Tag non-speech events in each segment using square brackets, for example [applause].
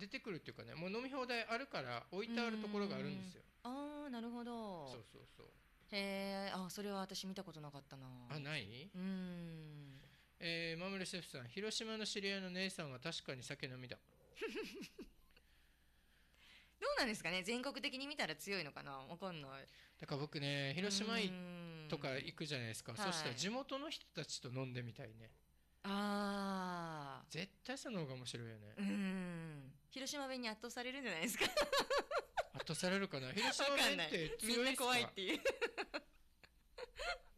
出てくるっていうかねもう飲み放題あるから置いてあるところがあるんですよああなるほどそうそうそうへえあそれは私見たことなかったなあないうんえー、マムルシェフさん広島の知り合いの姉さんは確かに酒飲みだ [laughs] どうなんですかね全国的に見たら強いのかなわかんないだから僕ね広島とか行くじゃないですか、そしたら地元の人たちと飲んでみたいねああ絶対その方が面白いよねうん広島弁に圧倒されるんじゃないですか [laughs] 圧倒されるかな広島弁って強いっすかみんな怖いっていう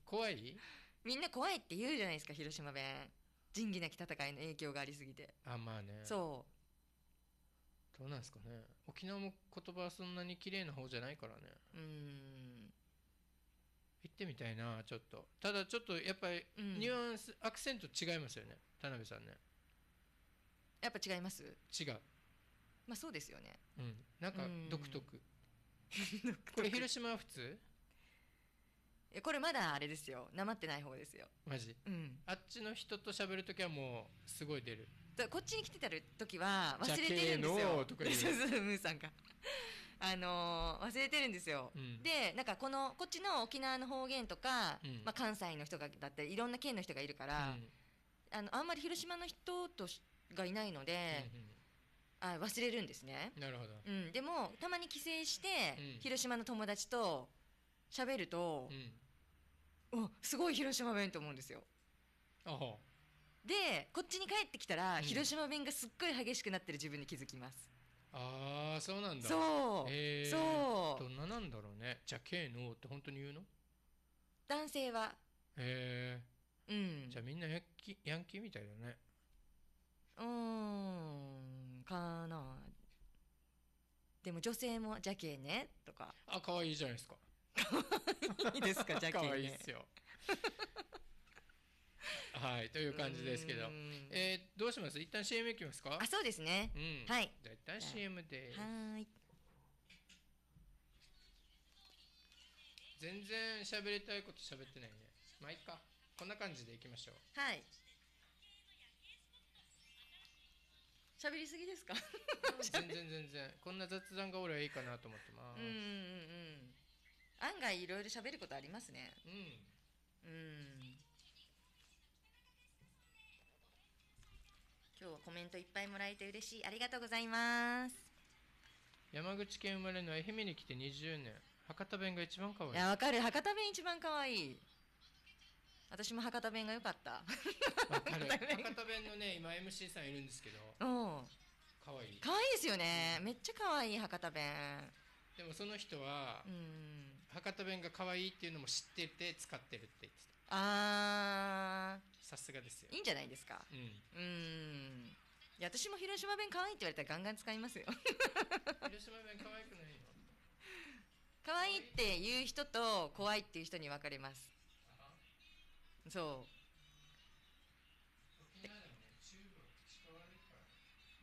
怖いみんな怖いって言うじゃないですか広島弁仁義なき戦いの影響がありすぎてあまあねそうどうなんですかね沖縄も言葉はそんなに綺麗な方じゃないからねうん行ってみたいなちょっとただちょっとやっぱりニュアンス、うん、アクセント違いますよね田辺さんねやっぱ違います違うまあそうですよねうんなんか独特 [laughs] これ広島は普通いこれまだあれですよなまってない方ですよマジ、うん、あっちの人と喋る時はもうすごい出るこっちに来てた時は忘れてるんですよ。ムーさんが。[laughs] あのー、忘れてるんですよ、うん、で、なんかこの、こっちの沖縄の方言とか、うん、まあ関西の人がだったり、いろんな県の人がいるから、うん、あの、あんまり広島の人とがいないので、うんうん、あ忘れるんですねなるほど、うん、でもたまに帰省して、うん、広島の友達と喋ると、うん、おすごい広島弁と思うんですよあでこっちに帰ってきたら、広島弁がすっごい激しくなってる自分に気づきますああそうなんだそう、えー、そうどんななんだろうねじゃあ K のって本当に言うの男性はへえうんじゃあみんなヤンキーみたいだねうーんかなでも女性も「ジャケね」とかあ可愛いじゃないですか「いいですかジャケね」可愛いっすよ [laughs] はいという感じですけど、えー、どうします一旦 CM いきますかあそうですね、うん、はいじゃ一旦 CM ではい全然喋りたいこと喋ってないねまあいいかこんな感じでいきましょうはい喋りすぎですか [laughs] 全然全然こんな雑談が俺はいいかなと思ってますうんうんうん案外いろいろ喋ることありますねうんうん今日はコメントいっぱいもらえて嬉しいありがとうございます山口県生まれの愛媛に来て20年博多弁が一番かわいいやわかる博多弁一番わいい私も博多弁が良かった博多弁のね今 MC さんいるんですけどかわいいかわいいですよね、めっちゃかわいい博多弁でもその人は、うん、博多弁が可愛いっていうのも知ってて使ってるって言ってたあさすがですよいいんじゃないですかうんうんいや私も広島弁可愛いって言われたらガンガン使いますよ広島弁可愛くないよ [laughs] 可愛いって言う人と怖いっていう人に分かれますそう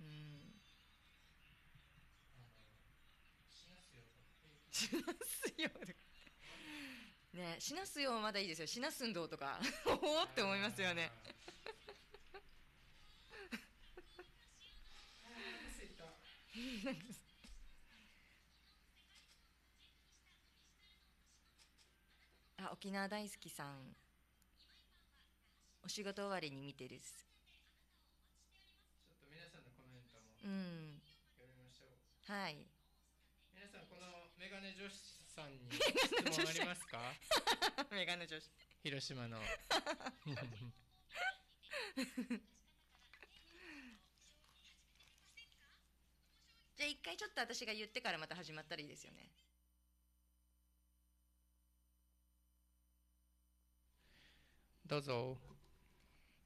うん死なすよ死なね死なすよまだいいですよ死なすんどうとかおお [laughs] って思いますよね [laughs] あ沖縄大好きさんお仕事終わりに見てるすちょっと皆さんのコメントも読みましょう、うん、はい皆さんこのメガネ女子さんに質問ありますか [laughs] メガネ女子広島のじゃあ一回ちょっと私が言ってからまた始まったらいいですよねどうぞ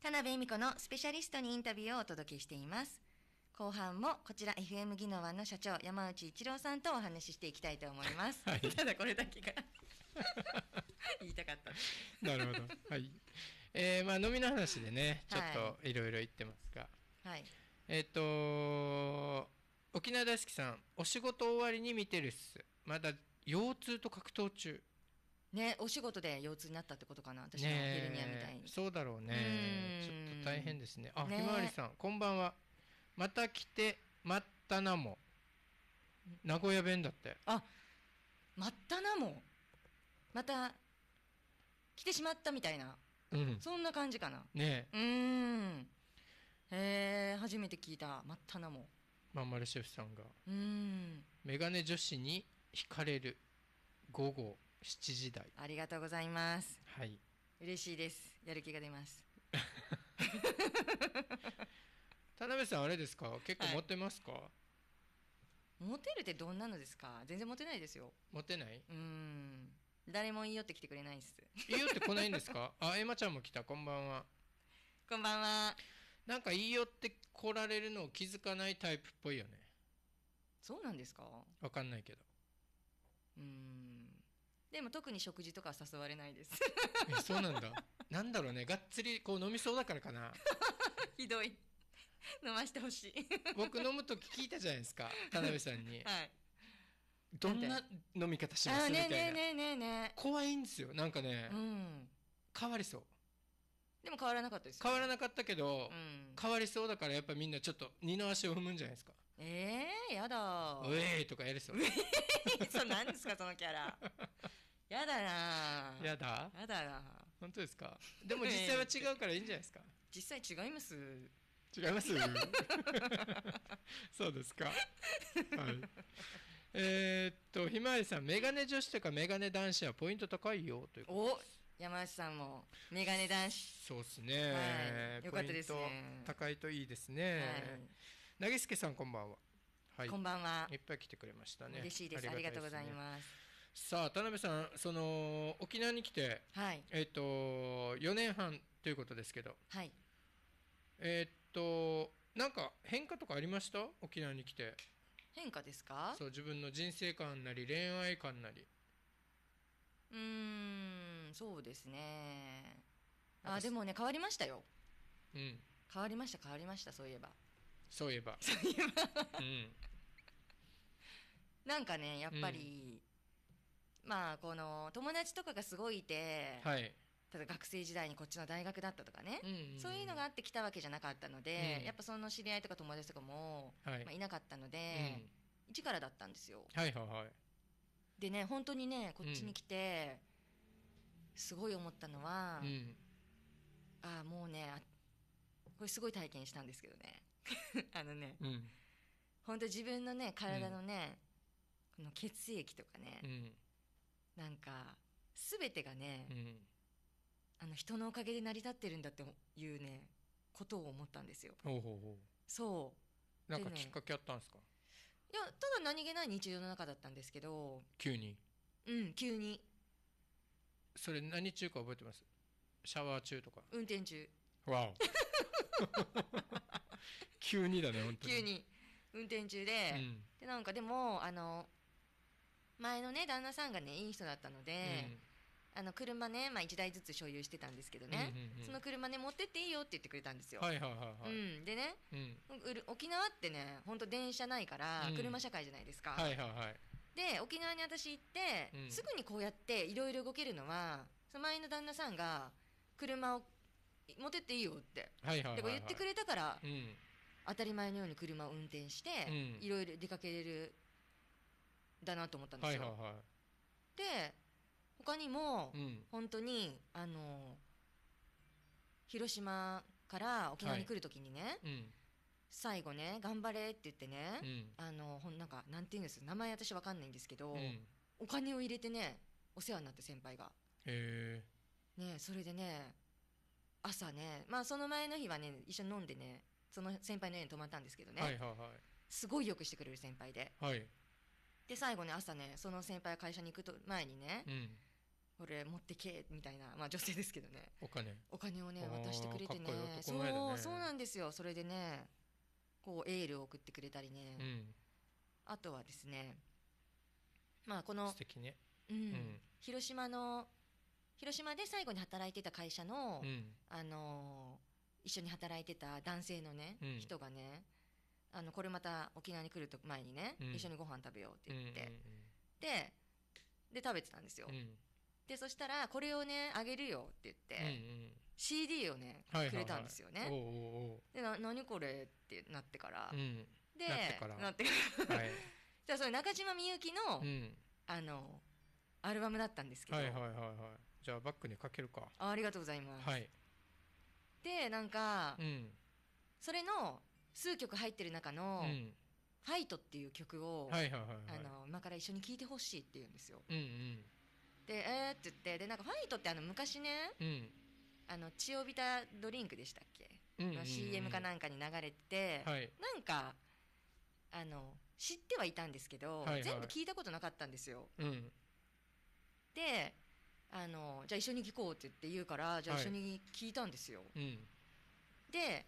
田辺恵美子のスペシャリストにインタビューをお届けしています。後半もこちら FM 技能湾の社長山内一郎さんとお話ししていきたいと思います。はいただこれだけが [laughs] 言いたかった。なるほど。はい。えー、まあ飲みの話でね、ちょっといろいろ言ってますが、はい。えっ、と沖縄大好きさん、お仕事終わりに見てるっす。まだ腰痛と格闘中。ね、お仕事で腰痛になったってことかな、私のヘルニアみたいに。そうだろうねう。ちょっと大変ですね。あ、ね、ひまわりさん、こんばんは。また来て、まったなも。名古屋弁だって。あ、まったなも。また、来てしまったみたいな。うん。そんな感じかな。ねうん。へえ、初めて聞いた。まったなも。まんまるシェフさんが。うん。メガネ女子に惹かれる。午後。7時台ありがとうございますはい嬉しいですやる気が出ます [laughs] 田辺さんあれですか結構モテますか、はい、モテるってどんなのですか全然モテないですよモテないうん誰も言い寄ってきてくれないです言い寄ってこないんですか [laughs] あエマちゃんも来たこんばんはこんばんはなんか言い寄ってこられるのを気づかないタイプっぽいよねそうなんですかわかんないけどうんでも特に食事とかは誘われないですそうなんだなんだろうねがっつりこう飲みそうだからかな [laughs] ひどい飲ましてほしい僕飲む時聞いたじゃないですか田辺さんに、[laughs] はい、どんな飲み方しますみたいなねねねねね怖いんですよなんかね、うん、変わりそうでも変わらなかったです、ね、変わらなかったけど、うん、変わりそうだからやっぱみんなちょっと二の足を踏むんじゃないですかええー、やだウェイとかやりそうウェイそう何ですかそのキャラやだなやだやだな本当ですかでも実際は違うからいいんじゃないですか [laughs] 実際違います違いますそうですかはいえー、っとひまわりさんメガネ女子とかメガネ男子はポイント高いよということで山内さんもメガネ男子そうですね、はい、よかったです、ね、高いといいですね、なぎすけさんこんばんははい、こんばんは。いっぱい来てくれましたね。嬉しいです。ありがとうございます。さあ、田辺さん、その沖縄に来て、はい、えっ、ー、と4年半ということですけど、はい、えっ、ー、となんか変化とかありました？沖縄に来て。変化ですか？そう、自分の人生観なり恋愛観なり。うーん、そうですね。あ、でもね変わりましたよ。うん。変わりました変わりましたそういえば。そういえば。そういえば。うん。なんかねやっぱり。うんまあこの友達とかがすごいいて、はい、ただ学生時代にこっちの大学だったとかね、うんうん、そういうのがあって来たわけじゃなかったので、うん、やっぱその知り合いとか友達とかも、はい、まあ、いなかったので、うん、一からだったんですよ。はいはいはい、でね本当にねこっちに来て、うん、すごい思ったのは、うん、ああもうねこれすごい体験したんですけどね [laughs] あのね、うん、本当自分のね体のね、この血液とかね、なんか全てがね、うん、あの人のおかげで成り立ってるんだっていうねことを思ったんですよ。ほうほうほうそうなんかきっかけあったんですか、いやただ何気ない日常の中だったんですけど急にうん急にそれ何中か覚えてますシャワー中とか運転中わお [laughs] 急にだね本当に急に運転中で、うん、でなんかでもあの前のね旦那さんがねいい人だったので、うん、あの車ね、まあ、1台ずつ所有してたんですけどね、うんうんうん、その車ね持ってっていいよって言ってくれたんですよ。うん、でね、沖縄ってね本当電車ないから車社会じゃないですか。はいはいはい、で沖縄に私行って、すぐにこうやっていろいろ動けるのはその前の旦那さんが車を持ってっていいよって、はいはいはいはい、言ってくれたから、当たり前のように車を運転していろいろ出かけれるだなと思ったんですよ。はいはいはい、で他にも、ん、本当にあの広島から沖縄に来る時にね、はいうん、最後ね「頑張れ」って言ってね、うん、あのほんなんかなんて言うんです名前私わかんないんですけど、お金を入れてねお世話になった先輩が。ねそれでね朝ねまあその前の日はね一緒に飲んでねその先輩の家に泊まったんですけどね、はいはいはい、すごいよくしてくれる先輩で、はい、で最後ね朝ねその先輩会社に行くと前にね、うん俺持ってけみたいな、まあ、女性ですけどねお金お金をね渡してくれてね、ね、そうそうなんですよそれでねこうエールを送ってくれたりね、うん、あとはですねまあこの、ねうんうん、広島の広島で最後に働いてた会社の、あの一緒に働いてた男性のね、人がねあのこれまた沖縄に来ると前にね、うん、一緒にご飯食べようって言って、うんうんうん、でで食べてたんですよ、うん、でそしたらこれをねあげるよって言って、うんうん、CD をねくれたんですよね、はいはいはい、でな何これってなってから、うん、でなってからはい、[laughs] じゃあそれ中島みゆきの、うん、あのアルバムだったんですけどはいはいはいはいじゃあバックにかけるかありがとうございます、はい、でなんか、それの数曲入ってる中の、ファイトっていう曲を、あの今から一緒に聴いてほしいって言うんですよ。うんうん、でえーって言ってでなんかファイトってあの昔ね、うん、あの血をびたドリンクでしたっけ、う CM かなんかに流れて、はい、なんかあの知ってはいたんですけど、はいはい、全部聞いたことなかったんですよ。うん、であのじゃあ一緒に聴こうって言って言うからじゃあ一緒に聞いたんですよ。はいうん、で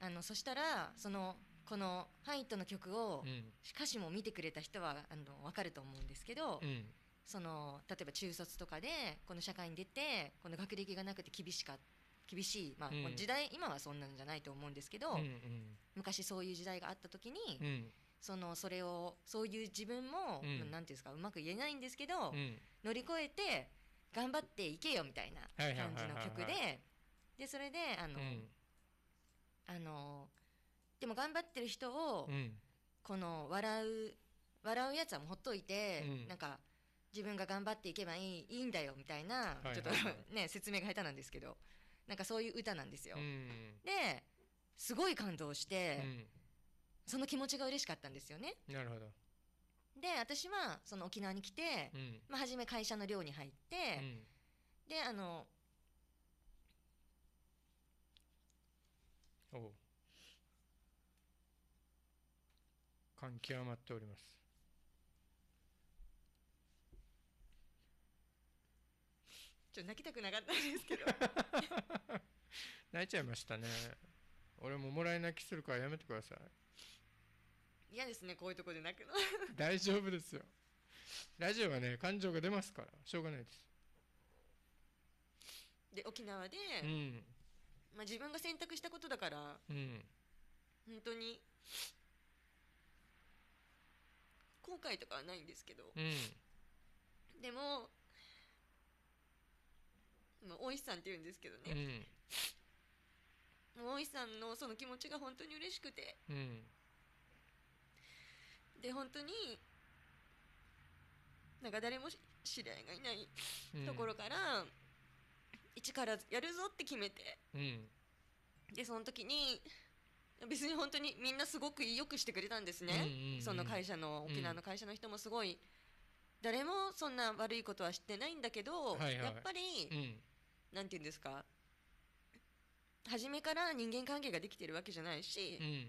あのそしたらそのこの「ファイト」の曲を、うん、歌詞も見てくれた人はあの分かると思うんですけど、うん、その例えば中卒とかでこの社会に出てこの学歴がなくて厳しかった。厳しい、まあ、うん、時代今はそんなんじゃないと思うんですけど、うんうん、昔そういう時代があった時に、うん、そのそれをそういう自分も、うん、なんていうんですかうまく言えないんですけど、うん、乗り越えて頑張っていけよみたいな感じの曲で、でそれであの、あのでも頑張ってる人を、うん、この笑う笑うやつはもうほっといて、うん、なんか自分が頑張っていけばいいいいんだよみたいな、ちょっと [laughs] ね説明が下手なんですけどなんかそういう歌なんですよ。うん、ですごい感動して、その気持ちが嬉しかったんですよね。なるほどで私はその沖縄に来て、まあ、初め会社の寮に入って、であのお感極まっております。ちょ泣きたくなかったですけど [laughs] 泣いちゃいましたね俺ももらい泣きするからやめてください嫌ですねこういうとこで泣くの [laughs] 大丈夫ですよラジオはね感情が出ますからしょうがないですで沖縄で、うん、まあ、自分が選択したことだから、うん、本当に後悔とかはないんですけど、うん、でも、まあ、大石さんっていうんですけどね、うん、大石さんのその気持ちが本当に嬉しくて、うん、で本当になんか誰も知り合いがいないところから、一からやるぞって決めて、うん、でその時に別に本当にみんなすごく良くしてくれたんですね、うんうんうん、その会社の沖縄の会社の人もすごい、うん、誰もそんな悪いことは知ってないんだけど、はいはい、やっぱり、うん、なんて言うんですか初めから人間関係ができてるわけじゃないし、うん、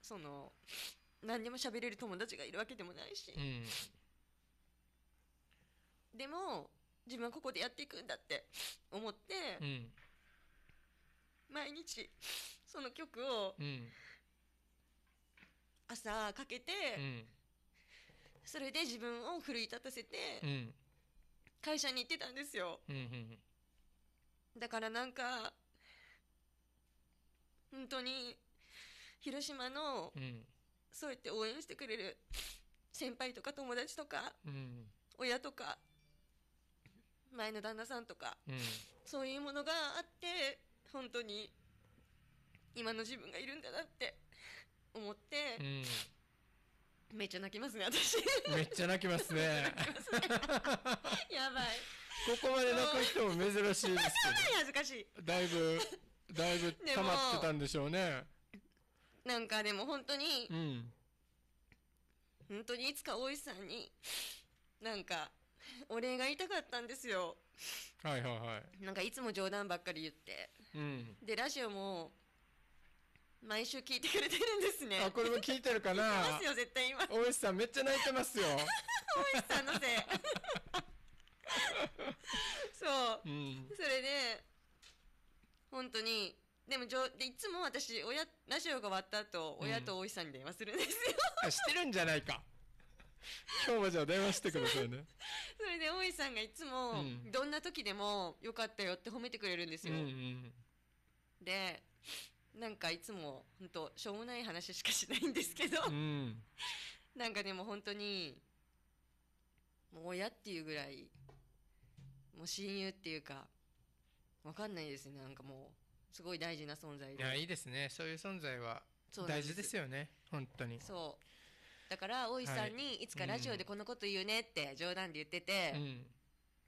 その何でも喋れる友達がいるわけでもないし、でも自分はここでやっていくんだって思って、うん、毎日その曲を朝かけて、うん、それで自分を奮い立たせて、会社に行ってたんですよ。うんうんうん、だからなんか本当に広島の、そうやって応援してくれる先輩とか友達とか、親とか、前の旦那さんとか、うん、そういうものがあって本当に今の自分がいるんだなって思って、うん、めっちゃ泣きますね私めっちゃ泣きますねやばいここまで泣く人も珍しいですけ恥ずかしいだいぶだいぶ溜まってたんでしょうねなんかでも本当に、うん、本当にいつか大石さんになんか [laughs] お礼が言いたかったんですよ。はいはいはい。なんかいつも冗談ばっかり言って。うん。で、ラジオも、毎週聞いてくれてるんですね。あ、これも聞いてるかなますよ、絶対今。大石さんめっちゃ泣いてますよ。[laughs] 大石さんのせい。[laughs] そう、うん、それで、本当に、でもじょでいつも私親、ラジオが終わった後、親と大石さんに電話するんですよ。してるんじゃないか。今日もじゃあ電話してくださいね。[laughs] それで大井さんがいつも、どんな時でもよかったよって褒めてくれるんですよ。うんうん、で、なんかいつも本当しょうもない話しかしないんですけど、うん、[laughs] なんかでも本当に、もう親っていうぐらい、もう親友っていうか、わかんないですね、なんかもう、すごい大事な存在で。いや、いいですね、そういう存在は大事ですよね、本当に。そう。だから、大石さんに、いつかラジオでこのこと言うねって冗談で言ってて、うん、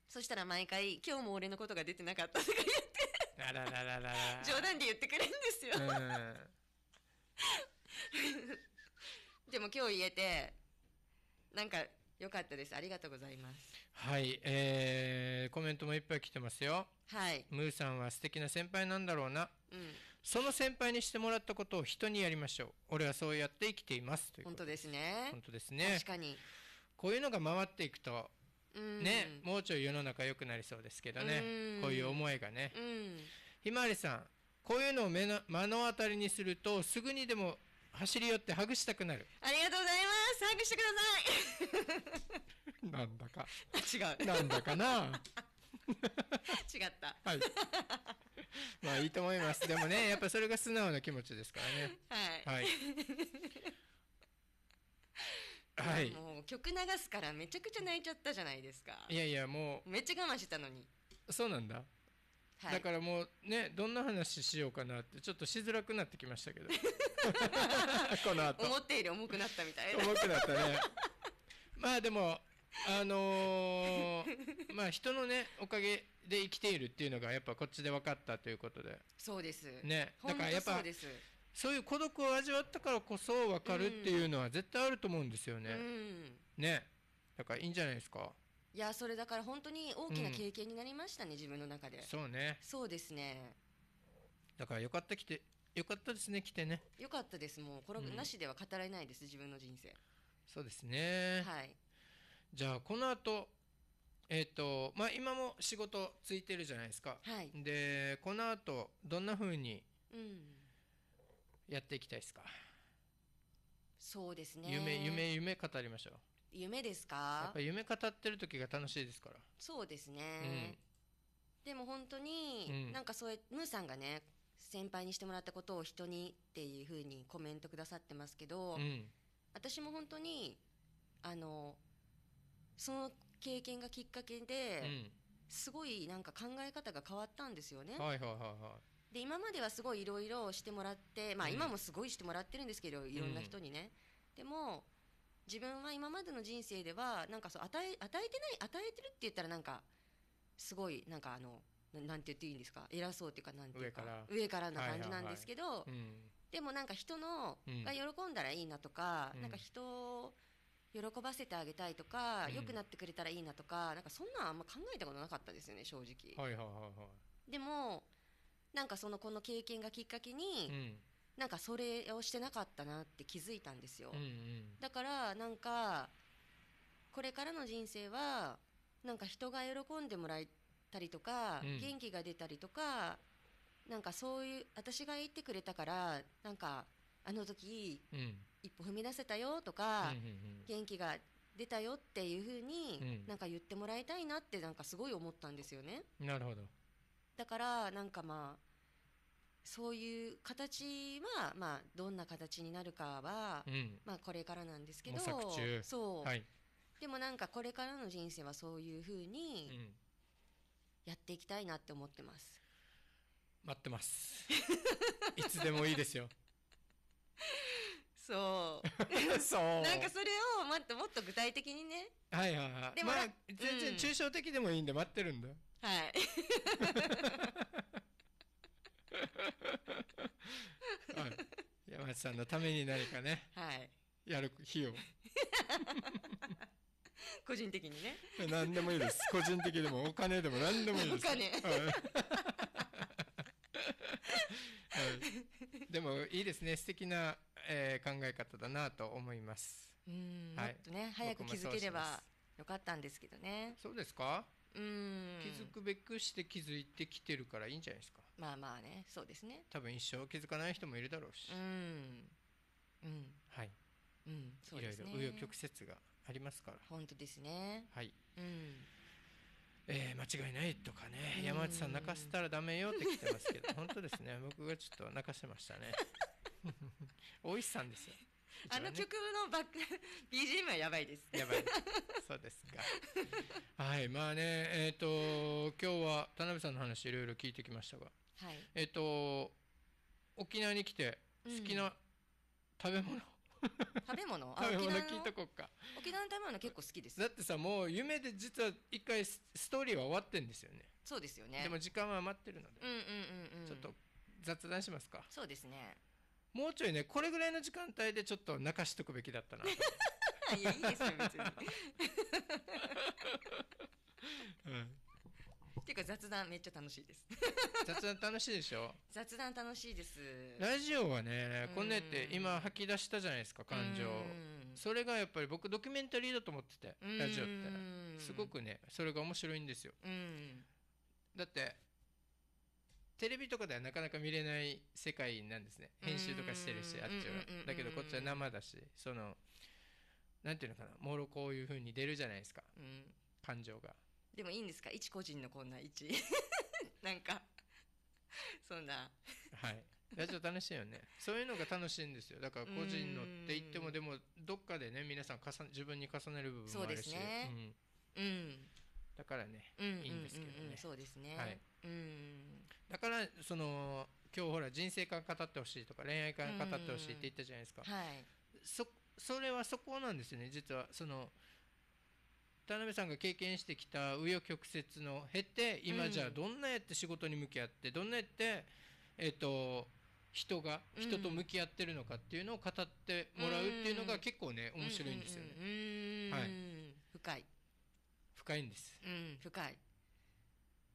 そしたら毎回、今日も俺のことが出てなかったとか言って、あらららら [laughs] 冗談で言ってくれるんですよ。[laughs] でも今日言えて、なんか、よかったです。ありがとうございます。はい、えー、コメントもいっぱい来てますよ。はい。ムーさんは素敵な先輩なんだろうな。うん。その先輩にしてもらったことを人にやりましょう。俺はそうやって生きていますという本当ですね。本当ですね。確かに。こういうのが回っていくと、ね、もうちょい世の中良くなりそうですけどね。こういう思いがね。ひまわりさん、こういうのを目の目の当たりにすると、すぐにでも走り寄ってハグしたくなる。ありがとうございます。ハグしてください。[laughs] なんだか。[laughs] 違う。なんだかな。違った。はい。まあいいと思います。でもね、やっぱそれが素直な気持ちですからね。はい。はい。はい、もう曲流すからめちゃくちゃ泣いちゃったじゃないですかいやいやもうめっちゃ我慢したのにそうなんだ、はい、だからもうねどんな話しようかなってちょっとしづらくなってきましたけど [laughs] この後思ってより重くなったみたいな重くなったねまあでもあのまあ人のねおかげで生きているっていうのがやっぱこっちで分かったということでそうですねだからやっぱそういう孤独を味わったからこそ分かるっていうのは絶対あると思うんですよね、うん、ねだからいいんじゃないですかいやそれだから本当に大きな経験になりましたね、うん、自分の中でそうねそうですねだからよかった来てよかったですね来てねよかったですもうこれ、なしでは語れないです自分の人生そうですねはいじゃあこの後えっとまあ、今も仕事ついてるじゃないですか、はい、でこの後どんなふうにやっていきたいですか、うん、そうですね夢夢夢語りましょう夢ですか夢語ってる時が楽しいですからそうですね、うん、でも本当に、うん、なんかそういうムーさんがね先輩にしてもらったことを人にっていうふうにコメントくださってますけど、うん、私も本当にあのその経験がきっかけで、すごいなんか考え方が変わったんですよね。はいはいはいはい、で今まではすごいいろいろしてもらって、まあ、今もすごいしてもらってるんですけどいろんな人にね。でも自分は今までの人生ではなんかそう与え与えてない与えてるって言ったらなんかすごいなんかあのなんて言っていいんですか偉そうっていうかなんていうか上からな感じなんですけど、でもなんか人のが喜んだらいいなとか、なんか人喜ばせてあげたいとか、良くなってくれたらいいなとかなんかそんなんあんま考えたことなかったですよね正直、はいはいはいはい、でもなんかそのこの経験がきっかけに、うん、なんかそれをしてなかったなって気づいたんですよ、うんうん、だからなんかこれからの人生はなんか人が喜んでもらえたりとか、うん、元気が出たりとかなんかそういう私が言ってくれたからなんかあの時、うん、一歩踏み出せたよとか、うんうんうん、元気が出たよっていうふうに、なんか言ってもらいたいなってなんかすごい思ったんですよね。なるほどだからなんかまあそういう形は、まあ、どんな形になるかは、うん、まあ、これからなんですけどそう、はい、でもなんかこれからの人生はそういうふうにやっていきたいなって思ってます。待ってます。いつでもいいですよ。[laughs] そう [laughs] [laughs] そうなんかそれをもっともっと具体的にねはいはいはいでも、まあ、全然抽象的でもいいんで待ってるんだはい [laughs] はい、山内さんのために何かね、はい、やる費用。個人的にね何でもいいです個人的でもお金でも何でもいいですお金、はい、でもいいですね素敵なえー、考え方だなと思います。うん、はい、もっとね早く気づければよかったんですけどね。そうですか。うん。気づくべくして気づいてきてるからいいんじゃないですか。まあまあね、そうですね。多分一生気づかない人もいるだろうし。うん。うん。はい。うん、そうですね。いろいろ紆余曲折がありますから。本当ですね。はい。うん。えー、間違いないとかね、山内さん泣かせたらダメよって来てますけど、本当ですね、僕がちょっと泣かせましたね。[laughs] 大石さんですよ、[laughs] あの曲のバック BGM [laughs] はやばいですやばい [laughs] そうですかはいまあねえっ、ー、と今日は田辺さんの話いろいろ聞いてきましたが、はい、えっ、ー、と沖縄に来て好きな食べ物、うん食べ物食べ物聞いとこうか沖縄の食べ物結構好きですだってさもう夢で実は一回ストーリーは終わってんですよねそうですよねでも時間は余ってるので、うんうんうんうん、ちょっと雑談しますかそうですねもうちょいね、これぐらいの時間帯でちょっと泣かしとくべきだったな。[laughs] いや、いいですよ、別に。[laughs] うんっていうか雑談めっちゃ楽しいです。雑談楽しいでしょ雑談楽しいです。ラジオはね、こんなやって今吐き出したじゃないですか、感情。それがやっぱり僕ドキュメンタリーだと思ってて、ラジオって。すごくね、それが面白いんですよ。だって、テレビとかではなかなか見れない世界なんですね編集とかしてるしあっちはだけどこっちは生だしそのなんていうのかなもろこういうふうに出るじゃないですか、うん、感情がでもいいんですか一個人のこんな一 [laughs] なんかそんなはいラジオ楽しいよねそういうのが楽しいんですよだから個人のって言ってもでもどっかでね皆さん重自分に重ねる部分もあるしそうですね、うん、うんだからね、うんうんうんうん、いいんですけどね。そうですね。はい。うん。だからその今日ほら人生観語ってほしいとか恋愛観語ってほしいって言ったじゃないですか。うんうん、はい。そそれはそこなんですよね。実はその田辺さんが経験してきた紆余曲折の経て今じゃあどんなやって仕事に向き合って、うん、どんなやってえっ、ー、と人が人と向き合ってるのかっていうのを語ってもらうっていうのが結構ね、うん、面白いんですよね。うん、はい。深い。深いんです。うん、深い。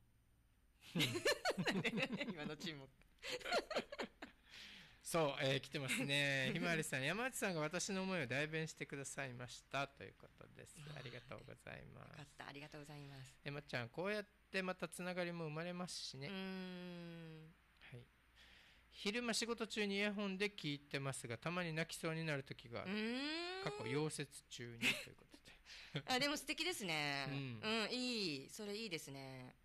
[laughs] 今のチーム。そう、えー、来てますね。[laughs] ひまわりさん、山内さんが私の思いを代弁してくださいましたということです。ありがとうございます。ありがとうございます。えまちゃん、こうやってまたつながりも生まれますしね。はい。昼間仕事中にイヤホンで聞いてますが、たまに泣きそうになる時がある。過去溶接中にということであでも素敵ですね、うん、うん、いいそれいいですね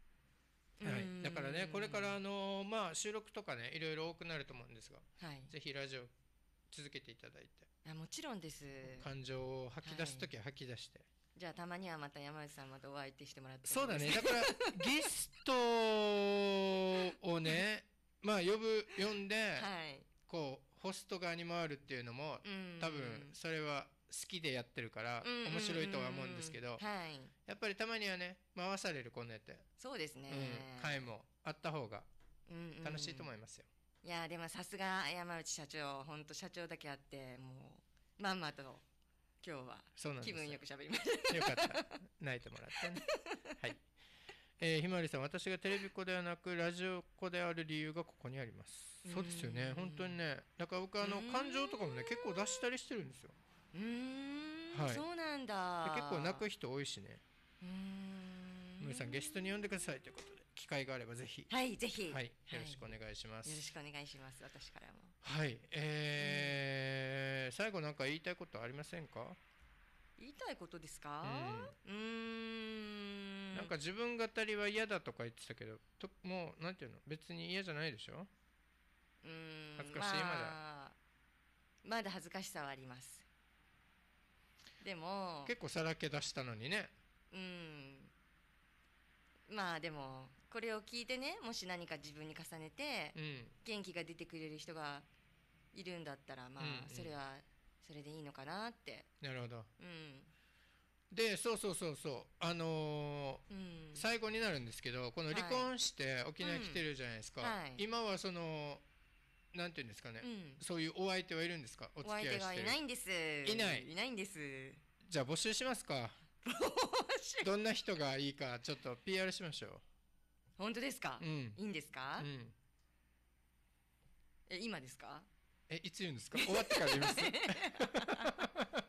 はい、だからねこれからあのー、まあ収録とかねいろいろ多くなると思うんですが、はい、ぜひラジオ続けていただいてあもちろんです感情を吐き出す時は吐き出して、はい、じゃあたまにはまた山内さんまたお相手してもらってそうだねだから [laughs] ゲストをね [laughs] まあ呼ぶ呼んで、はい、こうホスト側に回るっていうのも、多分それはきでやってるから面白いとは思うんですけど、はい、やっぱりたまにはね回されるこってそうですね、うん、回もあった方が楽しいと思いますよ、うんうん、いやでもさすが山内社長本当社長だけあってもうまんまと今日は気分よく喋りましたよかった泣いてもらってね [laughs] はいえー、ひまわりさん、私がテレビっ子ではなくラジオっ子である理由がここにあります。そうですよね、本当にね、だから僕あの感情とかもね、結構出したりしてるんですよ。うん、はい、そうなんだ結構泣く人多いしねうん森さんゲストに呼んでくださいということで機会があればぜひはいぜひ、はい、よろしくお願いします、はい、よろしくお願いします私からもはいえー、最後なんか言いたいことありませんか言いたいことですかうんうんなんか自分語りは嫌だとか言ってたけどともうなんていうの別に嫌じゃないでしょうん恥ずかしい、まだまだ恥ずかしさはありますでも結構さらけ出したのにねうんまあでもこれを聞いてねもし何か自分に重ねて元気が出てくれる人がいるんだったらまあそれはそれでいいのかなって、うんうん、なるほど、うん、でそうそうそうそうあのーうん、最後になるんですけどこの離婚して沖縄来てるじゃないですか、はいはい、今はそのなんていうんですかね、うん、そういうお相手はいるんですかお付き合いしてお相手がいないんですいないいないんですじゃあ募集しますかどんな人がいいかちょっと PR しましょう本当ですか、うん、いいんですか、うん、え今ですかえいつ言うんですか終わってから言います [laughs]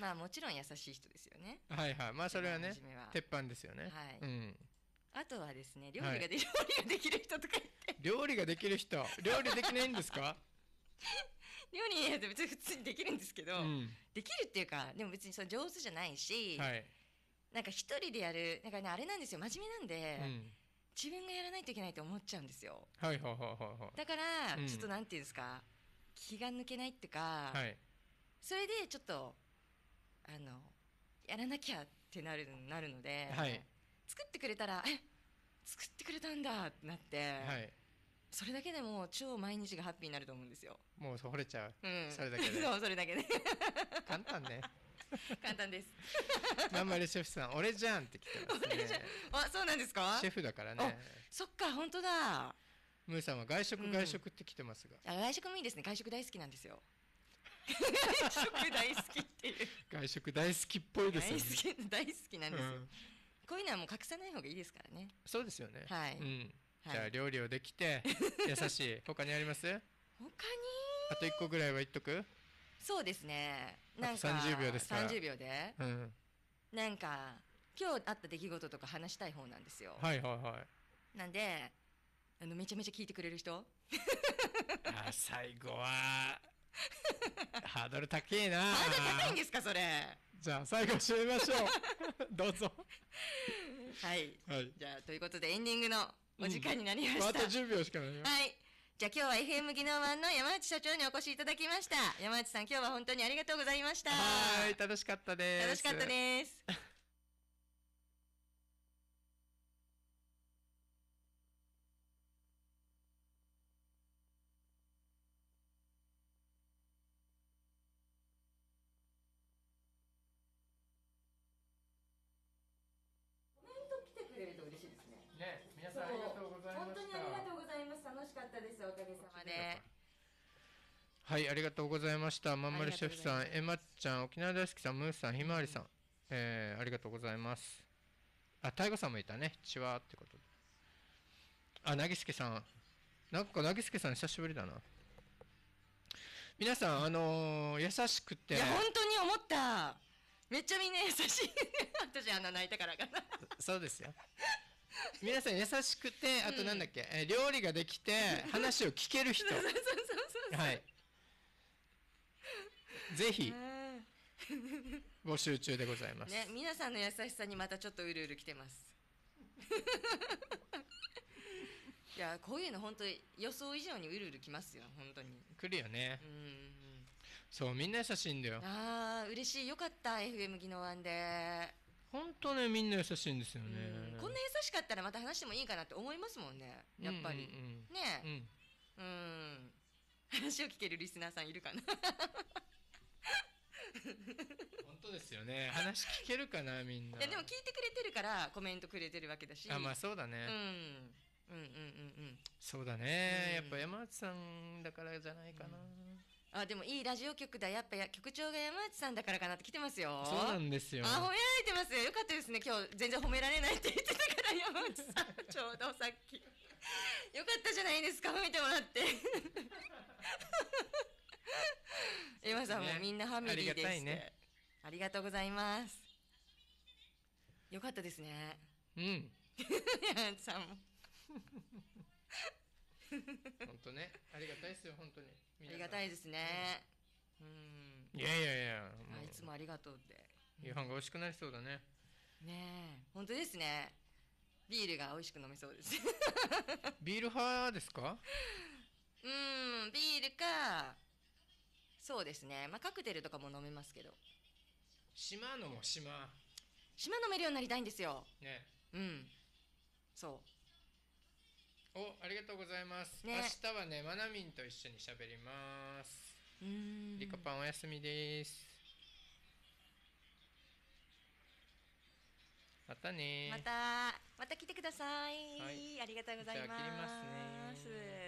まあもちろん優しい人ですよねはいはいまあそれはね鉄板ですよねはい、うんあとはですね料理がで、はい、料理ができる人とか言って料理ができる人料理できないんですか [laughs] 料理やっ別に普通にできるんですけど、うん、できるっていうかでも別にその上手じゃないし、はい、なんか一人でやるなんかねあれなんですよ真面目なんで、うん、自分がやらないといけないと思っちゃうんですよ、はいはいはいはい、だから、うん、ちょっとなんていうんですか気が抜けないっていうか、はい、それでちょっとあのやらなきゃってなるなるので、はい、作ってくれたらえ作ってくれたんだってなって、はい、それだけでも超毎日がハッピーになると思うんですよもう惚れちゃう、うん、それだけで [laughs] そうそれだけで簡単ね簡単です。まんまるシェフさん、俺じゃんって来てますね。あ、そうなんですか。シェフだからね。そっか、本当だ。ムーさんは外食、外食って来てますが、うん、外食もいいですね。外食大好きなんですよ。[laughs] 外食大好きっていう。外食大好きっぽいですよね。大好き、大好きなんですよ。うん、こういうのはもう隠さない方がいいですからね。そうですよね。はい。うん。じゃあ料理をできて、[laughs] 優しい。他にあります他にあと一個ぐらいは言っとくそうですね。なんか。30秒ですから。3秒で。うん。なんか、今日あった出来事とか話したい方なんですよ。はいはいはい。なんで、あの、めちゃめちゃ聞いてくれる人 [laughs] あ、最後は、ハードル高えな。ハードル高いんですか、それ。じゃあ最後締めましょう [laughs] どうぞはい、はい、じゃあということでエンディングのお時間になりました、うん、あと10秒しかないはいじゃあ今日は FM 技能マンの山内社長にお越しいただきました山内さん今日は本当にありがとうございましたはい楽しかったです楽しかったですね、皆さんありがとうございまし本当にありがとうございます。楽しかったです。おかげさまで。はい、ありがとうございました。まんまるシェフさん、えまっちゃん、沖縄大好きさん、ムースさん、ひまわりさん、えー、ありがとうございます。あ、タイゴさんもいたね。チワーってことで。あ、なぎすけさん。なんか、なぎすけさん久しぶりだな。皆さん、あのー、優しくて。いや、本当に思っためっちゃみんな優しい。[laughs] 私、あの、泣いたからかな。そうですよ。皆さん優しくて、あとなんだっけ、うん、え料理ができて、[laughs] 話を聞ける人。そうそうそうそうはい。ぜひ、募集中でございます。ね、皆さんの優しさにまたちょっとうるうる来てます。[laughs] いや、こういうの本当に予想以上にうるうる来ますよ、本当に。来るよね。うん。そう、みんな優しいんだよ。ああ、嬉しい。よかった、FM 技能案で。本当ねみんな優しいんですよね、こんな優しかったらまた話してもいいかなって思いますもんねやっぱり、うんうんねうん、うん話を聞けるリスナーさんいるかな本当ですよね話聞けるかなみんないやでも聞いてくれてるからコメントくれてるわけだしあまあそうだね、うん、うんうんうんうんそうだね、うん、やっぱ山内さんだからじゃないかな、うんあ、でもいいラジオ局だ。やっぱや局長が山内さんだからかなって来てますよ。そうなんですよ。あ、褒められてますよ。よかったですね。今日全然褒められないって言ってたから山内さん。ちょうどさっき。よかったじゃないですか。褒めてもらって。エ [laughs] マさんもみんなファミリーでして、ね、ありがとうございます。よかったですね。うん。[laughs] 山内さんも。[laughs] 本当ねありがたいですよ本当にありがたいですねうんいやいやいやいつもありがとうって夕飯が美味しくなりそうだねねえ本当ですねビールが美味しく飲めそうですビール派ですか [laughs] うんビールかそうですねまあカクテルとかも飲めますけど島のも島島飲めるようになりたいんですよねうんそうおありがとうございます、ね、明日はねまなみんと一緒に喋りますリコパンお休みですまたねまたまた来てください、はい、ありがとうございますじゃあ切りますね